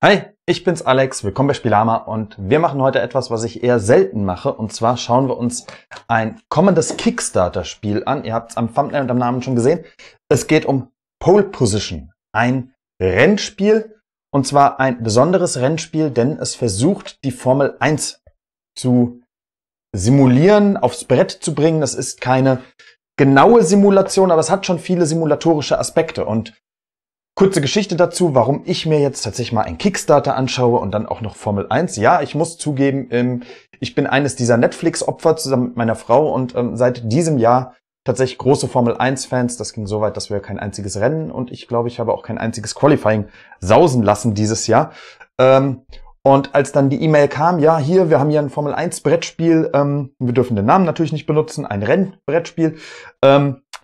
Hi, ich bin's Alex, willkommen bei Spielama und wir machen heute etwas, was ich eher selten mache und zwar schauen wir uns ein kommendes Kickstarter-Spiel an. Ihr habt es am Thumbnail und am Namen schon gesehen. Es geht um Pole Position, ein Rennspiel und zwar ein besonderes Rennspiel, denn es versucht die Formel 1 zu simulieren, aufs Brett zu bringen. Das ist keine genaue Simulation, aber es hat schon viele simulatorische Aspekte und Kurze Geschichte dazu, warum ich mir jetzt tatsächlich mal einen Kickstarter anschaue und dann auch noch Formel 1. Ja, ich muss zugeben, ähm, ich bin eines dieser Netflix-Opfer zusammen mit meiner Frau und ähm, seit diesem Jahr tatsächlich große Formel 1-Fans. Das ging so weit, dass wir kein einziges Rennen und ich glaube, ich habe auch kein einziges Qualifying sausen lassen dieses Jahr. Ähm, und als dann die E-Mail kam, ja, hier, wir haben hier ein Formel 1-Brettspiel, wir dürfen den Namen natürlich nicht benutzen, ein Rennbrettspiel.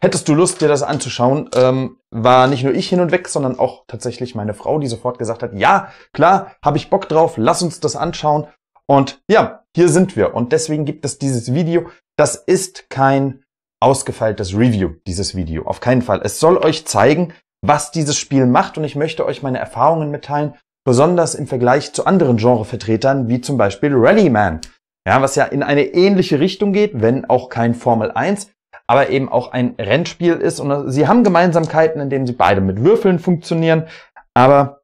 Hättest du Lust, dir das anzuschauen? Ähm, war nicht nur ich hin und weg, sondern auch tatsächlich meine Frau, die sofort gesagt hat, ja, klar, habe ich Bock drauf, lass uns das anschauen. Und ja, hier sind wir. Und deswegen gibt es dieses Video. Das ist kein ausgefeiltes Review, dieses Video. Auf keinen Fall. Es soll euch zeigen, was dieses Spiel macht. Und ich möchte euch meine Erfahrungen mitteilen, besonders im Vergleich zu anderen Genrevertretern, wie zum Beispiel Rallyman. Ja, was ja in eine ähnliche Richtung geht, wenn auch kein Formel 1, aber eben auch ein Rennspiel ist. Und sie haben Gemeinsamkeiten, indem sie beide mit Würfeln funktionieren. Aber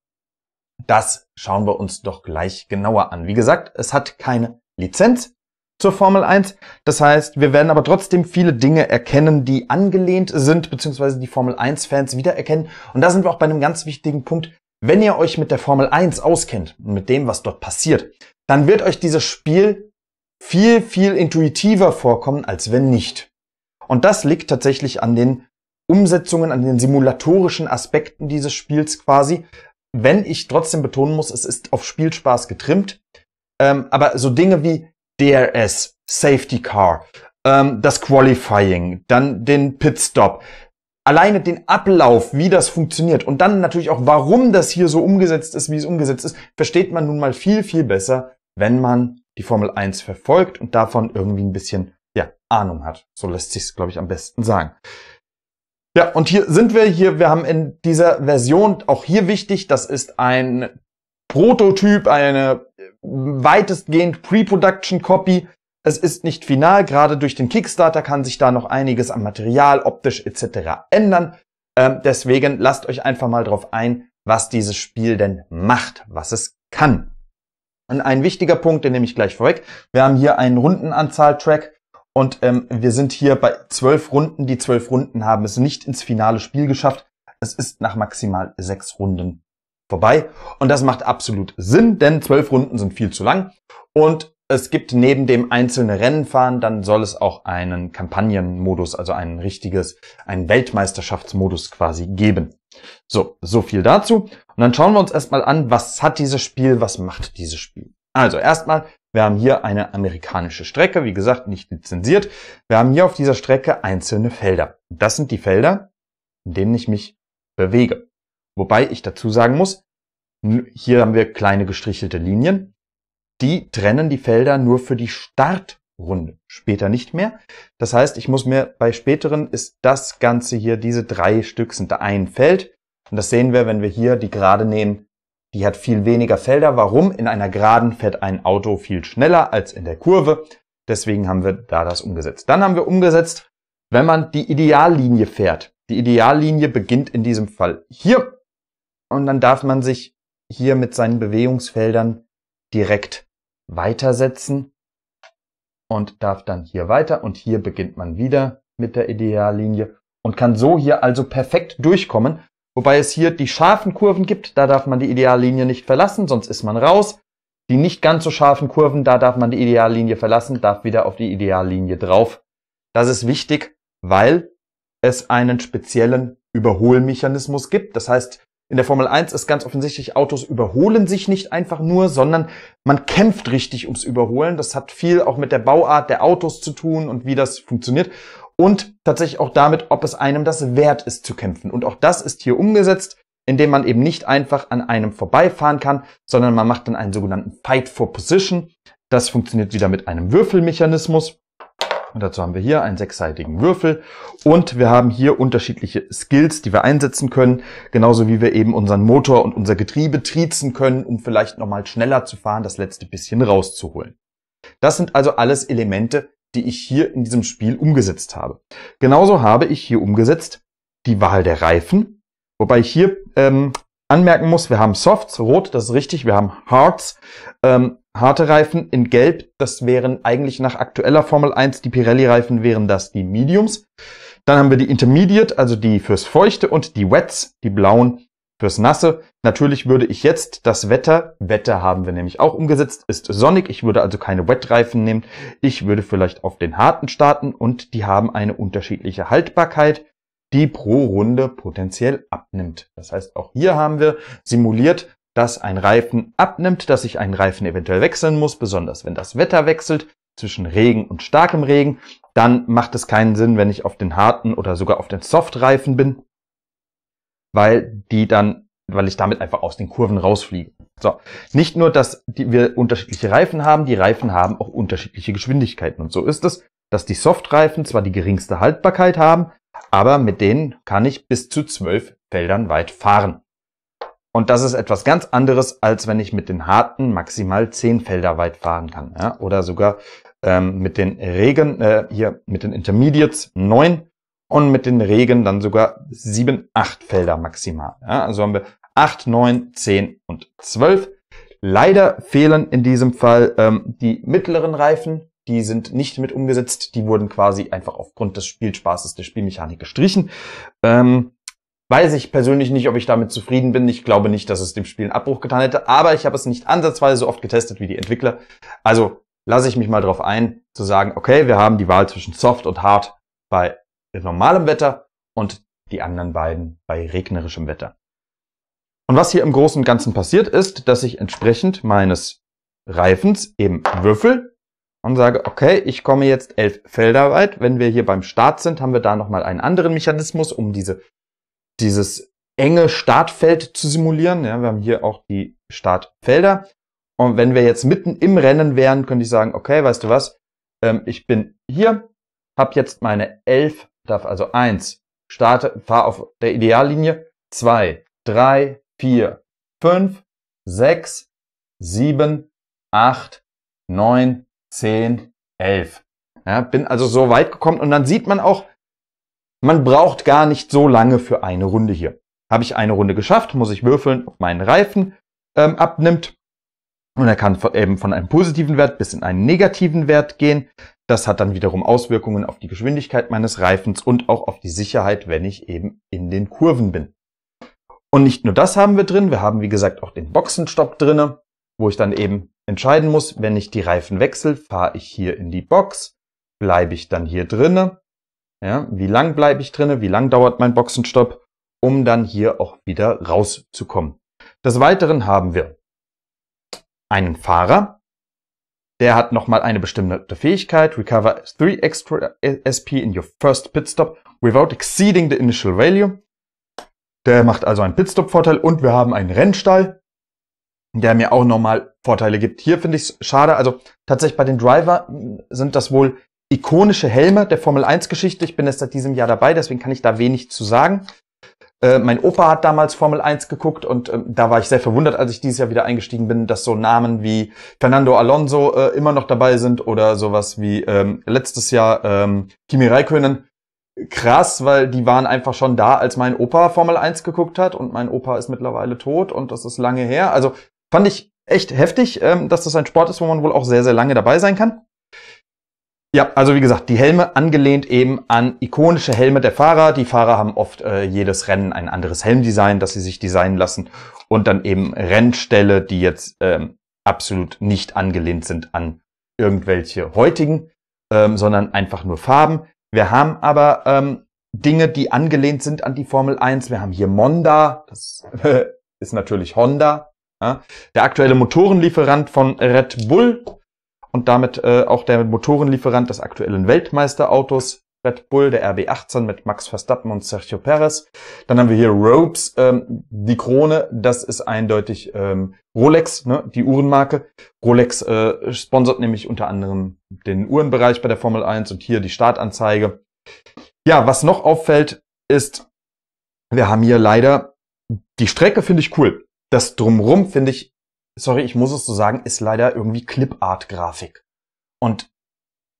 das schauen wir uns doch gleich genauer an. Wie gesagt, es hat keine Lizenz zur Formel 1. Das heißt, wir werden aber trotzdem viele Dinge erkennen, die angelehnt sind, beziehungsweise die Formel 1-Fans wiedererkennen. Und da sind wir auch bei einem ganz wichtigen Punkt. Wenn ihr euch mit der Formel 1 auskennt und mit dem, was dort passiert, dann wird euch dieses Spiel viel, viel intuitiver vorkommen, als wenn nicht. Und das liegt tatsächlich an den Umsetzungen, an den simulatorischen Aspekten dieses Spiels quasi. Wenn ich trotzdem betonen muss, es ist auf Spielspaß getrimmt. Ähm, aber so Dinge wie DRS, Safety Car, ähm, das Qualifying, dann den Pitstop, alleine den Ablauf, wie das funktioniert und dann natürlich auch, warum das hier so umgesetzt ist, wie es umgesetzt ist, versteht man nun mal viel, viel besser, wenn man die Formel 1 verfolgt und davon irgendwie ein bisschen Ahnung hat. So lässt sich es, glaube ich, am besten sagen. Ja, und hier sind wir hier. Wir haben in dieser Version auch hier wichtig, das ist ein Prototyp, eine äh, weitestgehend Pre-Production-Copy. Es ist nicht final, gerade durch den Kickstarter kann sich da noch einiges am Material, optisch etc. ändern. Ähm, deswegen lasst euch einfach mal drauf ein, was dieses Spiel denn macht, was es kann. Und ein wichtiger Punkt, den nehme ich gleich vorweg. Wir haben hier einen Rundenanzahl-Track. Und ähm, wir sind hier bei zwölf Runden. Die zwölf Runden haben es nicht ins finale Spiel geschafft. Es ist nach maximal sechs Runden vorbei. Und das macht absolut Sinn, denn zwölf Runden sind viel zu lang. Und es gibt neben dem einzelnen Rennenfahren, dann soll es auch einen Kampagnenmodus, also ein richtiges, einen Weltmeisterschaftsmodus quasi geben. So, so viel dazu. Und dann schauen wir uns erstmal an, was hat dieses Spiel, was macht dieses Spiel. Also erstmal, wir haben hier eine amerikanische Strecke, wie gesagt, nicht lizenziert. Wir haben hier auf dieser Strecke einzelne Felder. das sind die Felder, in denen ich mich bewege. Wobei ich dazu sagen muss, hier haben wir kleine gestrichelte Linien. Die trennen die Felder nur für die Startrunde, später nicht mehr. Das heißt, ich muss mir bei späteren ist das Ganze hier, diese drei Stück sind ein Feld. Und das sehen wir, wenn wir hier die Gerade nehmen, die hat viel weniger Felder. Warum? In einer Geraden fährt ein Auto viel schneller als in der Kurve. Deswegen haben wir da das umgesetzt. Dann haben wir umgesetzt, wenn man die Ideallinie fährt. Die Ideallinie beginnt in diesem Fall hier. Und dann darf man sich hier mit seinen Bewegungsfeldern direkt weitersetzen und darf dann hier weiter und hier beginnt man wieder mit der Ideallinie und kann so hier also perfekt durchkommen, Wobei es hier die scharfen Kurven gibt, da darf man die Ideallinie nicht verlassen, sonst ist man raus. Die nicht ganz so scharfen Kurven, da darf man die Ideallinie verlassen, darf wieder auf die Ideallinie drauf. Das ist wichtig, weil es einen speziellen Überholmechanismus gibt. Das heißt, in der Formel 1 ist ganz offensichtlich, Autos überholen sich nicht einfach nur, sondern man kämpft richtig ums Überholen. Das hat viel auch mit der Bauart der Autos zu tun und wie das funktioniert und tatsächlich auch damit, ob es einem das wert ist zu kämpfen. Und auch das ist hier umgesetzt, indem man eben nicht einfach an einem vorbeifahren kann, sondern man macht dann einen sogenannten Fight for Position. Das funktioniert wieder mit einem Würfelmechanismus. Und dazu haben wir hier einen sechsseitigen Würfel und wir haben hier unterschiedliche Skills, die wir einsetzen können, genauso wie wir eben unseren Motor und unser Getriebe triezen können, um vielleicht nochmal schneller zu fahren, das letzte bisschen rauszuholen. Das sind also alles Elemente, die ich hier in diesem Spiel umgesetzt habe. Genauso habe ich hier umgesetzt die Wahl der Reifen, wobei ich hier ähm, anmerken muss, wir haben Softs, rot, das ist richtig, wir haben Hards, ähm, harte Reifen in gelb, das wären eigentlich nach aktueller Formel 1, die Pirelli-Reifen wären das die Mediums. Dann haben wir die Intermediate, also die fürs Feuchte und die Wets, die blauen, fürs Nasse. Natürlich würde ich jetzt das Wetter, Wetter haben wir nämlich auch umgesetzt, ist sonnig. Ich würde also keine Wettreifen nehmen. Ich würde vielleicht auf den harten starten und die haben eine unterschiedliche Haltbarkeit, die pro Runde potenziell abnimmt. Das heißt, auch hier haben wir simuliert, dass ein Reifen abnimmt, dass ich einen Reifen eventuell wechseln muss, besonders wenn das Wetter wechselt zwischen Regen und starkem Regen, dann macht es keinen Sinn, wenn ich auf den harten oder sogar auf den Soft-Reifen bin, weil die dann, weil ich damit einfach aus den Kurven rausfliege. So. Nicht nur, dass die, wir unterschiedliche Reifen haben, die Reifen haben auch unterschiedliche Geschwindigkeiten. Und so ist es, dass die Softreifen zwar die geringste Haltbarkeit haben, aber mit denen kann ich bis zu zwölf Feldern weit fahren. Und das ist etwas ganz anderes, als wenn ich mit den harten maximal zehn Felder weit fahren kann. Ja? Oder sogar ähm, mit den Regen, äh, hier mit den Intermediates neun und mit den Regen dann sogar sieben, acht Felder maximal. Ja, also haben wir acht, neun, zehn und zwölf. Leider fehlen in diesem Fall ähm, die mittleren Reifen. Die sind nicht mit umgesetzt. Die wurden quasi einfach aufgrund des Spielspaßes der Spielmechanik gestrichen. Ähm, weiß ich persönlich nicht, ob ich damit zufrieden bin. Ich glaube nicht, dass es dem Spiel einen Abbruch getan hätte. Aber ich habe es nicht ansatzweise so oft getestet wie die Entwickler. Also lasse ich mich mal drauf ein, zu sagen, okay, wir haben die Wahl zwischen Soft und Hard bei normalem Wetter und die anderen beiden bei regnerischem Wetter. Und was hier im Großen und Ganzen passiert ist, dass ich entsprechend meines Reifens eben würfel und sage, okay, ich komme jetzt elf Felder weit. Wenn wir hier beim Start sind, haben wir da nochmal einen anderen Mechanismus, um diese, dieses enge Startfeld zu simulieren. Ja, wir haben hier auch die Startfelder. Und wenn wir jetzt mitten im Rennen wären, könnte ich sagen, okay, weißt du was, ähm, ich bin hier, habe jetzt meine elf darf also eins starte, fahr auf der Ideallinie, zwei drei vier fünf sechs sieben acht neun zehn elf Ja, bin also so weit gekommen und dann sieht man auch, man braucht gar nicht so lange für eine Runde hier. Habe ich eine Runde geschafft, muss ich würfeln, ob mein Reifen ähm, abnimmt. Und er kann von, eben von einem positiven Wert bis in einen negativen Wert gehen. Das hat dann wiederum Auswirkungen auf die Geschwindigkeit meines Reifens und auch auf die Sicherheit, wenn ich eben in den Kurven bin. Und nicht nur das haben wir drin, wir haben wie gesagt auch den Boxenstopp drinne, wo ich dann eben entscheiden muss, wenn ich die Reifen wechsle, fahre ich hier in die Box, bleibe ich dann hier drinne, ja, wie lang bleibe ich drinne, wie lang dauert mein Boxenstopp, um dann hier auch wieder rauszukommen. Des Weiteren haben wir einen Fahrer, der hat nochmal eine bestimmte Fähigkeit. Recover 3 extra SP in your first pit stop without exceeding the initial value. Der macht also einen Pitstop-Vorteil und wir haben einen Rennstall, der mir auch nochmal Vorteile gibt. Hier finde ich es schade. Also tatsächlich bei den Driver sind das wohl ikonische Helme der Formel 1-Geschichte. Ich bin erst seit diesem Jahr dabei, deswegen kann ich da wenig zu sagen. Äh, mein Opa hat damals Formel 1 geguckt und äh, da war ich sehr verwundert, als ich dieses Jahr wieder eingestiegen bin, dass so Namen wie Fernando Alonso äh, immer noch dabei sind oder sowas wie ähm, letztes Jahr ähm, Kimi Räikkönen. Krass, weil die waren einfach schon da, als mein Opa Formel 1 geguckt hat und mein Opa ist mittlerweile tot und das ist lange her. Also fand ich echt heftig, ähm, dass das ein Sport ist, wo man wohl auch sehr, sehr lange dabei sein kann. Ja, also wie gesagt, die Helme angelehnt eben an ikonische Helme der Fahrer. Die Fahrer haben oft äh, jedes Rennen ein anderes Helmdesign, das sie sich designen lassen und dann eben Rennställe, die jetzt ähm, absolut nicht angelehnt sind an irgendwelche heutigen, ähm, sondern einfach nur Farben. Wir haben aber ähm, Dinge, die angelehnt sind an die Formel 1. Wir haben hier Monda, das ist natürlich Honda. Ja. Der aktuelle Motorenlieferant von Red Bull und damit äh, auch der Motorenlieferant des aktuellen Weltmeisterautos Red Bull, der RB18 mit Max Verstappen und Sergio Perez. Dann haben wir hier Robes, ähm, die Krone, das ist eindeutig ähm, Rolex, ne, die Uhrenmarke. Rolex äh, sponsert nämlich unter anderem den Uhrenbereich bei der Formel 1 und hier die Startanzeige. Ja, was noch auffällt, ist, wir haben hier leider, die Strecke finde ich cool. Das Drumrum finde ich sorry, ich muss es so sagen, ist leider irgendwie Clipart-Grafik. Und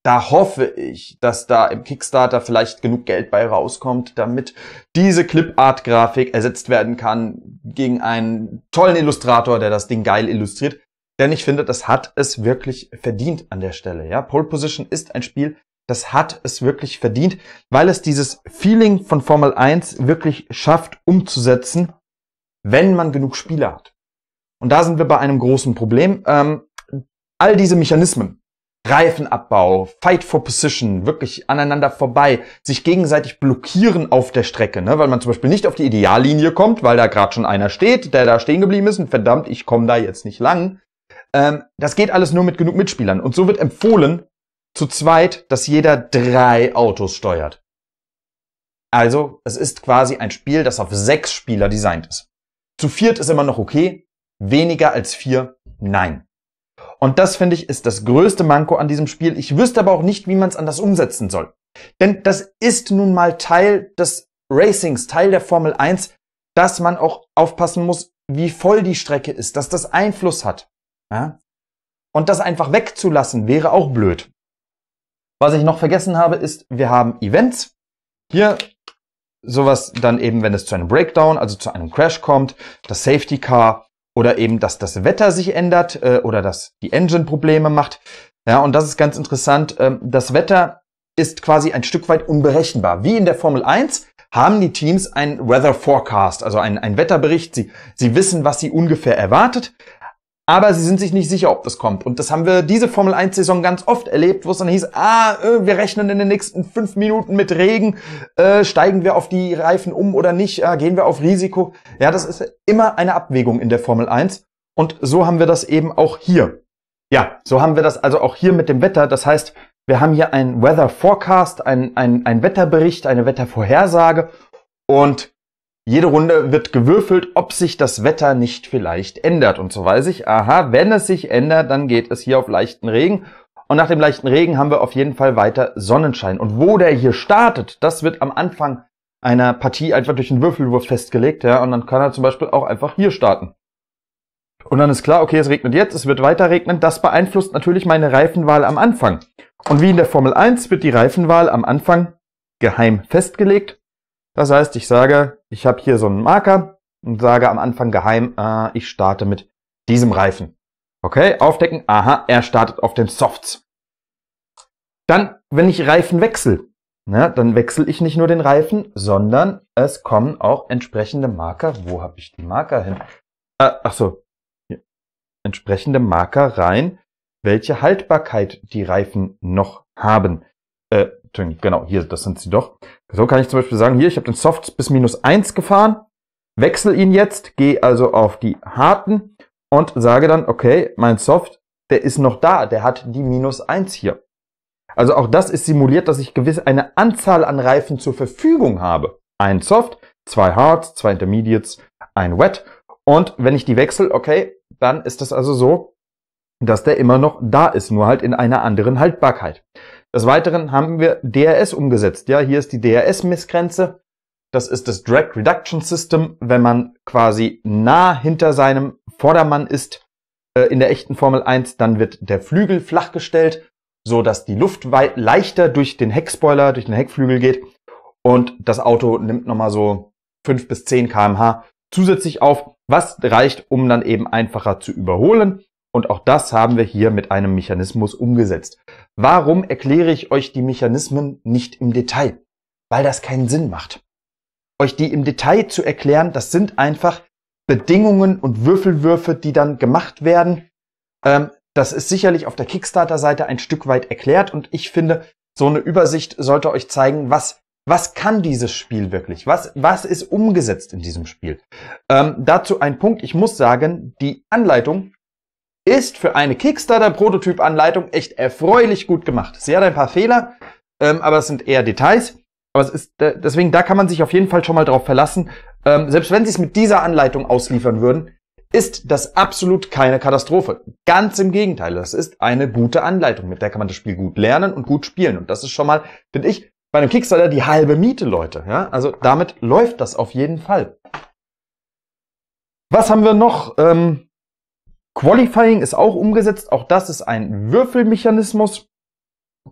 da hoffe ich, dass da im Kickstarter vielleicht genug Geld bei rauskommt, damit diese Clipart-Grafik ersetzt werden kann gegen einen tollen Illustrator, der das Ding geil illustriert. Denn ich finde, das hat es wirklich verdient an der Stelle. Ja, Pole Position ist ein Spiel, das hat es wirklich verdient, weil es dieses Feeling von Formel 1 wirklich schafft umzusetzen, wenn man genug Spiele hat. Und da sind wir bei einem großen Problem. Ähm, all diese Mechanismen, Reifenabbau, Fight for Position, wirklich aneinander vorbei, sich gegenseitig blockieren auf der Strecke, ne? weil man zum Beispiel nicht auf die Ideallinie kommt, weil da gerade schon einer steht, der da stehen geblieben ist und verdammt, ich komme da jetzt nicht lang. Ähm, das geht alles nur mit genug Mitspielern. Und so wird empfohlen, zu zweit, dass jeder drei Autos steuert. Also, es ist quasi ein Spiel, das auf sechs Spieler designt ist. Zu viert ist immer noch okay, weniger als vier Nein. Und das finde ich ist das größte Manko an diesem Spiel. Ich wüsste aber auch nicht, wie man es anders umsetzen soll. Denn das ist nun mal Teil des Racings, Teil der Formel 1, dass man auch aufpassen muss, wie voll die Strecke ist, dass das Einfluss hat. Ja? Und das einfach wegzulassen wäre auch blöd. Was ich noch vergessen habe, ist, wir haben Events. Hier sowas dann eben, wenn es zu einem Breakdown, also zu einem Crash kommt, das Safety Car, oder eben, dass das Wetter sich ändert äh, oder dass die Engine Probleme macht. Ja, und das ist ganz interessant. Ähm, das Wetter ist quasi ein Stück weit unberechenbar. Wie in der Formel 1 haben die Teams einen Weather Forecast, also einen, einen Wetterbericht. Sie, sie wissen, was sie ungefähr erwartet aber sie sind sich nicht sicher, ob das kommt. Und das haben wir diese Formel 1 Saison ganz oft erlebt, wo es dann hieß, ah, äh, wir rechnen in den nächsten fünf Minuten mit Regen, äh, steigen wir auf die Reifen um oder nicht, äh, gehen wir auf Risiko. Ja, das ist immer eine Abwägung in der Formel 1. Und so haben wir das eben auch hier. Ja, so haben wir das also auch hier mit dem Wetter. Das heißt, wir haben hier einen Weather Forecast, einen ein Wetterbericht, eine Wettervorhersage und jede Runde wird gewürfelt, ob sich das Wetter nicht vielleicht ändert. Und so weiß ich, aha, wenn es sich ändert, dann geht es hier auf leichten Regen. Und nach dem leichten Regen haben wir auf jeden Fall weiter Sonnenschein. Und wo der hier startet, das wird am Anfang einer Partie einfach durch einen Würfelwurf festgelegt. Ja? Und dann kann er zum Beispiel auch einfach hier starten. Und dann ist klar, okay, es regnet jetzt, es wird weiter regnen. Das beeinflusst natürlich meine Reifenwahl am Anfang. Und wie in der Formel 1 wird die Reifenwahl am Anfang geheim festgelegt. Das heißt, ich sage, ich habe hier so einen Marker und sage am Anfang geheim, äh, ich starte mit diesem Reifen. Okay, aufdecken, aha, er startet auf den Softs. Dann, wenn ich Reifen wechsle, ne, dann wechsle ich nicht nur den Reifen, sondern es kommen auch entsprechende Marker. Wo habe ich die Marker hin? Äh, ach so, hier. entsprechende Marker rein, welche Haltbarkeit die Reifen noch haben. Äh, genau, hier, das sind sie doch. So kann ich zum Beispiel sagen, hier, ich habe den Soft bis minus eins gefahren, wechsle ihn jetzt, gehe also auf die harten und sage dann, okay, mein Soft, der ist noch da, der hat die minus eins hier. Also auch das ist simuliert, dass ich gewiss eine Anzahl an Reifen zur Verfügung habe. Ein Soft, zwei Hards, zwei Intermediates, ein Wet. Und wenn ich die wechsle, okay, dann ist das also so, dass der immer noch da ist, nur halt in einer anderen Haltbarkeit. Des Weiteren haben wir DRS umgesetzt. Ja, hier ist die drs missgrenze Das ist das Drag Reduction System, wenn man quasi nah hinter seinem Vordermann ist äh, in der echten Formel 1, dann wird der Flügel flachgestellt, so dass die Luft weit leichter durch den Heckspoiler, durch den Heckflügel geht und das Auto nimmt nochmal so fünf bis zehn kmh zusätzlich auf, was reicht, um dann eben einfacher zu überholen und auch das haben wir hier mit einem Mechanismus umgesetzt. Warum erkläre ich euch die Mechanismen nicht im Detail? Weil das keinen Sinn macht. Euch die im Detail zu erklären, das sind einfach Bedingungen und Würfelwürfe, die dann gemacht werden. Ähm, das ist sicherlich auf der Kickstarter-Seite ein Stück weit erklärt und ich finde, so eine Übersicht sollte euch zeigen, was was kann dieses Spiel wirklich? Was, was ist umgesetzt in diesem Spiel? Ähm, dazu ein Punkt. Ich muss sagen, die Anleitung ist für eine Kickstarter-Prototyp-Anleitung echt erfreulich gut gemacht. Sie hat ein paar Fehler, ähm, aber es sind eher Details. Aber es ist, deswegen, da kann man sich auf jeden Fall schon mal drauf verlassen. Ähm, selbst wenn sie es mit dieser Anleitung ausliefern würden, ist das absolut keine Katastrophe. Ganz im Gegenteil, das ist eine gute Anleitung, mit der kann man das Spiel gut lernen und gut spielen. Und das ist schon mal, finde ich, bei einem Kickstarter die halbe Miete, Leute. Ja? Also damit läuft das auf jeden Fall. Was haben wir noch? Ähm, Qualifying ist auch umgesetzt. Auch das ist ein Würfelmechanismus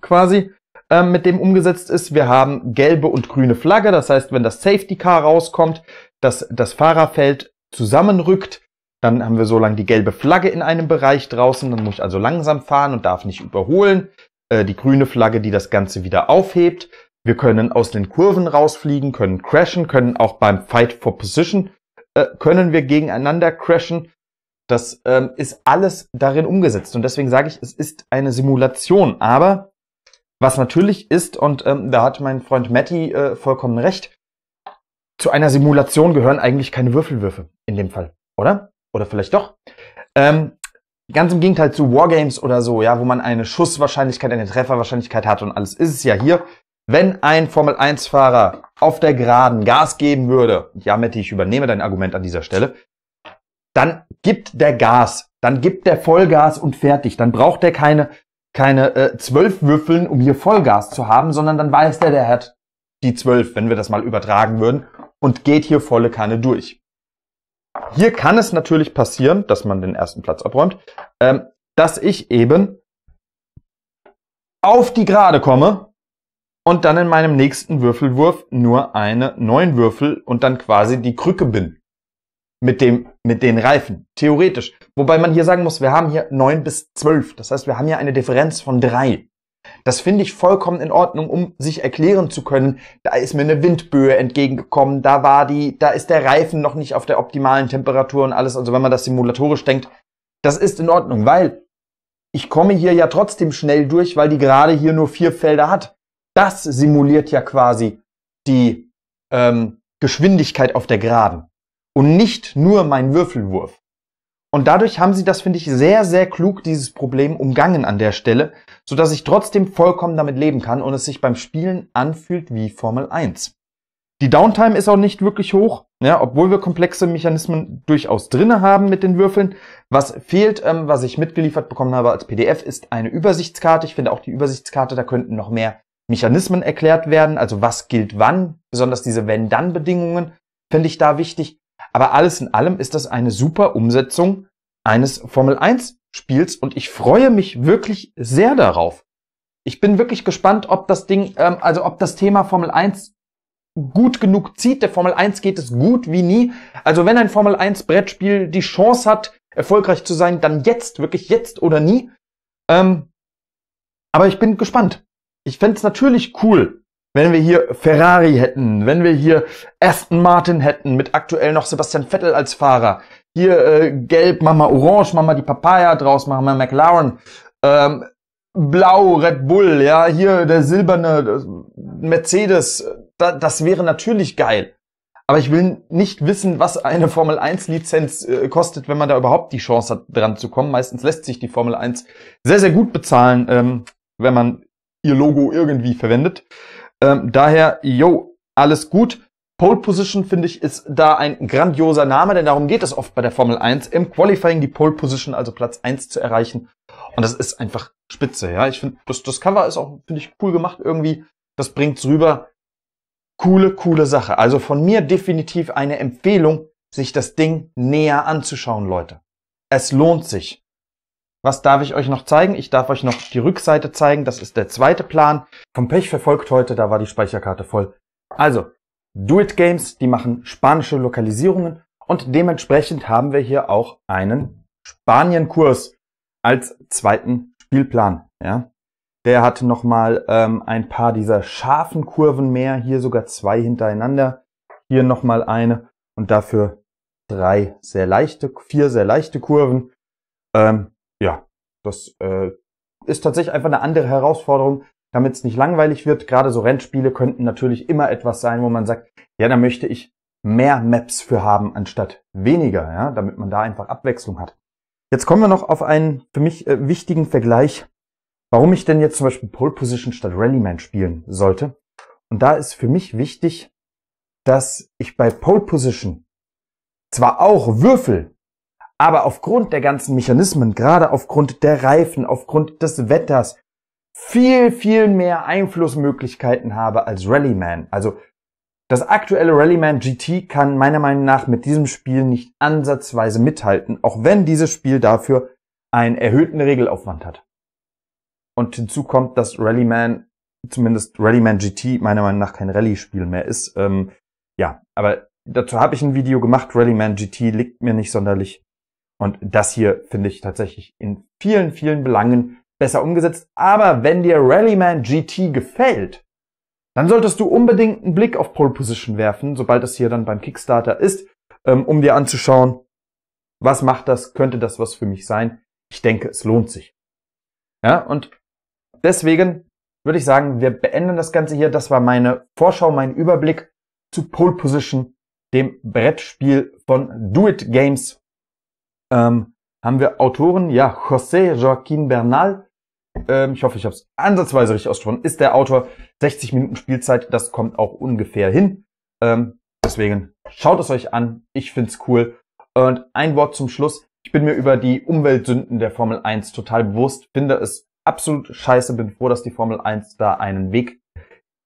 quasi, äh, mit dem umgesetzt ist. Wir haben gelbe und grüne Flagge. Das heißt, wenn das Safety Car rauskommt, dass das Fahrerfeld zusammenrückt, dann haben wir so lange die gelbe Flagge in einem Bereich draußen. Dann muss ich also langsam fahren und darf nicht überholen. Äh, die grüne Flagge, die das Ganze wieder aufhebt. Wir können aus den Kurven rausfliegen, können crashen, können auch beim Fight for Position, äh, können wir gegeneinander crashen. Das ähm, ist alles darin umgesetzt. Und deswegen sage ich, es ist eine Simulation. Aber was natürlich ist, und ähm, da hat mein Freund Matty äh, vollkommen recht, zu einer Simulation gehören eigentlich keine Würfelwürfe in dem Fall, oder? Oder vielleicht doch. Ähm, ganz im Gegenteil zu Wargames oder so, ja, wo man eine Schusswahrscheinlichkeit, eine Trefferwahrscheinlichkeit hat und alles ist es ja hier. Wenn ein Formel-1-Fahrer auf der Geraden Gas geben würde, ja, Matty, ich übernehme dein Argument an dieser Stelle, dann gibt der Gas, dann gibt der Vollgas und fertig. Dann braucht er keine, keine äh, zwölf Würfeln, um hier Vollgas zu haben, sondern dann weiß der, der hat die zwölf, wenn wir das mal übertragen würden, und geht hier volle Kanne durch. Hier kann es natürlich passieren, dass man den ersten Platz abräumt, ähm, dass ich eben auf die Gerade komme und dann in meinem nächsten Würfelwurf nur eine neun Würfel und dann quasi die Krücke bin mit dem, mit den Reifen. Theoretisch. Wobei man hier sagen muss, wir haben hier neun bis zwölf. Das heißt, wir haben hier eine Differenz von drei. Das finde ich vollkommen in Ordnung, um sich erklären zu können, da ist mir eine Windböe entgegengekommen, da war die, da ist der Reifen noch nicht auf der optimalen Temperatur und alles. Also wenn man das simulatorisch denkt, das ist in Ordnung, weil ich komme hier ja trotzdem schnell durch, weil die gerade hier nur vier Felder hat. Das simuliert ja quasi die ähm, Geschwindigkeit auf der Geraden und nicht nur mein Würfelwurf. Und dadurch haben sie das, finde ich, sehr, sehr klug dieses Problem umgangen an der Stelle, so dass ich trotzdem vollkommen damit leben kann und es sich beim Spielen anfühlt wie Formel 1. Die Downtime ist auch nicht wirklich hoch, ja, obwohl wir komplexe Mechanismen durchaus drinne haben mit den Würfeln. Was fehlt, ähm, was ich mitgeliefert bekommen habe als PDF, ist eine Übersichtskarte. Ich finde auch die Übersichtskarte, da könnten noch mehr Mechanismen erklärt werden. Also was gilt wann, besonders diese Wenn-Dann-Bedingungen finde ich da wichtig. Aber alles in allem ist das eine super Umsetzung eines Formel 1 Spiels und ich freue mich wirklich sehr darauf. Ich bin wirklich gespannt, ob das Ding, ähm, also ob das Thema Formel 1 gut genug zieht. Der Formel 1 geht es gut wie nie. Also wenn ein Formel 1 Brettspiel die Chance hat, erfolgreich zu sein, dann jetzt, wirklich jetzt oder nie. Ähm, aber ich bin gespannt. Ich fände es natürlich cool, wenn wir hier Ferrari hätten, wenn wir hier Aston Martin hätten, mit aktuell noch Sebastian Vettel als Fahrer, hier äh, gelb, Mama Orange, Mama die Papaya draus, Mama McLaren, ähm, blau Red Bull, ja, hier der silberne Mercedes, äh, da, das wäre natürlich geil. Aber ich will nicht wissen, was eine Formel 1 Lizenz äh, kostet, wenn man da überhaupt die Chance hat, dran zu kommen. Meistens lässt sich die Formel 1 sehr, sehr gut bezahlen, ähm, wenn man ihr Logo irgendwie verwendet. Ähm, daher, yo, alles gut. Pole Position, finde ich, ist da ein grandioser Name, denn darum geht es oft bei der Formel 1, im Qualifying die Pole Position, also Platz 1 zu erreichen. Und das ist einfach spitze, ja. Ich finde, das, das Cover ist auch, finde ich, cool gemacht irgendwie. Das bringt's rüber. Coole, coole Sache. Also von mir definitiv eine Empfehlung, sich das Ding näher anzuschauen, Leute. Es lohnt sich. Was darf ich euch noch zeigen? Ich darf euch noch die Rückseite zeigen. Das ist der zweite Plan. Vom Pech verfolgt heute, da war die Speicherkarte voll. Also, Do It Games, die machen spanische Lokalisierungen und dementsprechend haben wir hier auch einen Spanienkurs als zweiten Spielplan. Ja? Der hat nochmal ähm, ein paar dieser scharfen Kurven mehr, hier sogar zwei hintereinander, hier nochmal eine und dafür drei sehr leichte, vier sehr leichte Kurven. Ähm, ja, das äh, ist tatsächlich einfach eine andere Herausforderung, damit es nicht langweilig wird. Gerade so Rennspiele könnten natürlich immer etwas sein, wo man sagt, ja, da möchte ich mehr Maps für haben anstatt weniger, ja, damit man da einfach Abwechslung hat. Jetzt kommen wir noch auf einen für mich äh, wichtigen Vergleich, warum ich denn jetzt zum Beispiel Pole Position statt Rallyman spielen sollte. Und da ist für mich wichtig, dass ich bei Pole Position zwar auch Würfel aber aufgrund der ganzen Mechanismen, gerade aufgrund der Reifen, aufgrund des Wetters, viel, viel mehr Einflussmöglichkeiten habe als Rallyman. Also das aktuelle Rallyman GT kann meiner Meinung nach mit diesem Spiel nicht ansatzweise mithalten, auch wenn dieses Spiel dafür einen erhöhten Regelaufwand hat. Und hinzu kommt, dass Rallyman, zumindest Rallyman GT, meiner Meinung nach kein Rallye-Spiel mehr ist. Ähm, ja, aber dazu habe ich ein Video gemacht. Rallyman GT liegt mir nicht sonderlich. Und das hier finde ich tatsächlich in vielen, vielen Belangen besser umgesetzt. Aber wenn dir Rallyman GT gefällt, dann solltest du unbedingt einen Blick auf Pole Position werfen, sobald es hier dann beim Kickstarter ist, ähm, um dir anzuschauen, was macht das, könnte das was für mich sein. Ich denke, es lohnt sich. Ja, und deswegen würde ich sagen, wir beenden das Ganze hier. Das war meine Vorschau, mein Überblick zu Pole Position, dem Brettspiel von Do It Games ähm, haben wir Autoren, ja, José Joaquín Bernal, ähm, ich hoffe, ich habe es ansatzweise richtig ausgesprochen, ist der Autor. 60 Minuten Spielzeit, das kommt auch ungefähr hin. Ähm, deswegen schaut es euch an, ich find's cool. Und ein Wort zum Schluss. Ich bin mir über die Umweltsünden der Formel 1 total bewusst, finde es absolut scheiße, bin froh, dass die Formel 1 da einen Weg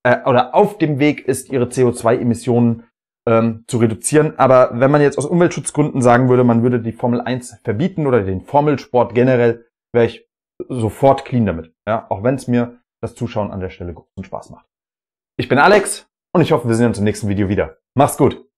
äh, oder auf dem Weg ist, ihre CO2-Emissionen ähm, zu reduzieren. Aber wenn man jetzt aus Umweltschutzgründen sagen würde, man würde die Formel 1 verbieten oder den Formelsport generell, wäre ich sofort clean damit. Ja, auch wenn es mir das Zuschauen an der Stelle großen Spaß macht. Ich bin Alex und ich hoffe, wir sehen uns im nächsten Video wieder. Mach's gut!